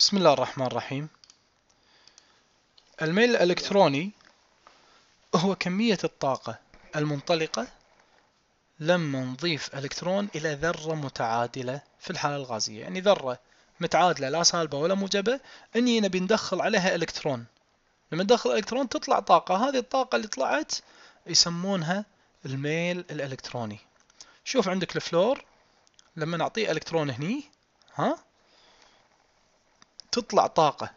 بسم الله الرحمن الرحيم الميل الإلكتروني هو كمية الطاقة المنطلقة لما نضيف إلكترون إلى ذرة متعادلة في الحالة الغازية يعني ذرة متعادلة لا سالبة ولا موجبة أني نبي ندخل عليها إلكترون لما ندخل إلكترون تطلع طاقة هذه الطاقة اللي طلعت يسمونها الميل الإلكتروني شوف عندك الفلور لما نعطيه إلكترون هني ها تطلع طاقة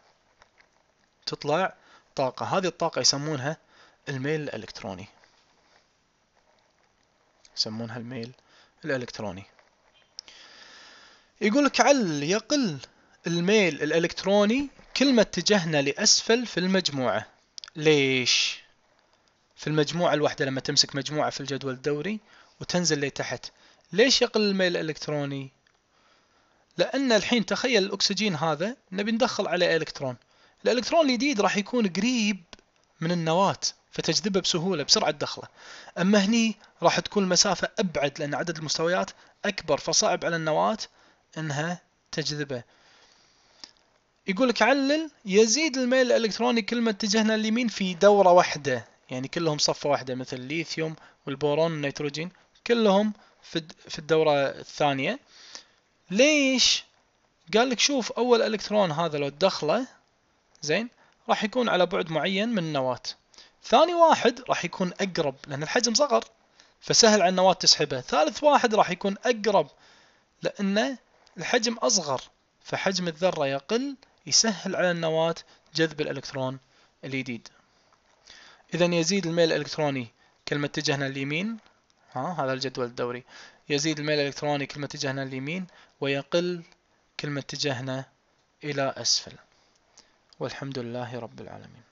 تطلع طاقة هذه الطاقة يسمونها الميل الإلكتروني يسمونها الميل الإلكتروني يقول لك عل يقل الميل الإلكتروني كل ما اتجهنا لأسفل في المجموعة ليش؟ في المجموعة الواحدة لما تمسك مجموعة في الجدول الدوري وتنزل لتحت ليش يقل الميل الإلكتروني؟ لان الحين تخيل الاكسجين هذا نبي ندخل عليه الكترون الالكترون الجديد راح يكون قريب من النواه فتجذبه بسهوله بسرعه دخله اما هني راح تكون المسافه ابعد لان عدد المستويات اكبر فصعب على النواه انها تجذبه يقول لك علل يزيد الميل الالكتروني كل ما اتجهنا اليمين في دوره واحده يعني كلهم صفه واحده مثل الليثيوم والبورون والنيتروجين كلهم في الدوره الثانيه ليش قال لك شوف اول الكترون هذا لو تدخله زين راح يكون على بعد معين من النواة ثاني واحد راح يكون اقرب لان الحجم صغر فسهل على النواة تسحبه ثالث واحد راح يكون اقرب لأن الحجم اصغر فحجم الذرة يقل يسهل على النواة جذب الالكترون الجديد اذا يزيد الميل الالكتروني كلمة اتجهنا اليمين ها هذا الجدول الدوري يزيد الميل الإلكتروني كل ما اتجهنا اليمين ويقل كل ما اتجهنا إلى أسفل والحمد لله رب العالمين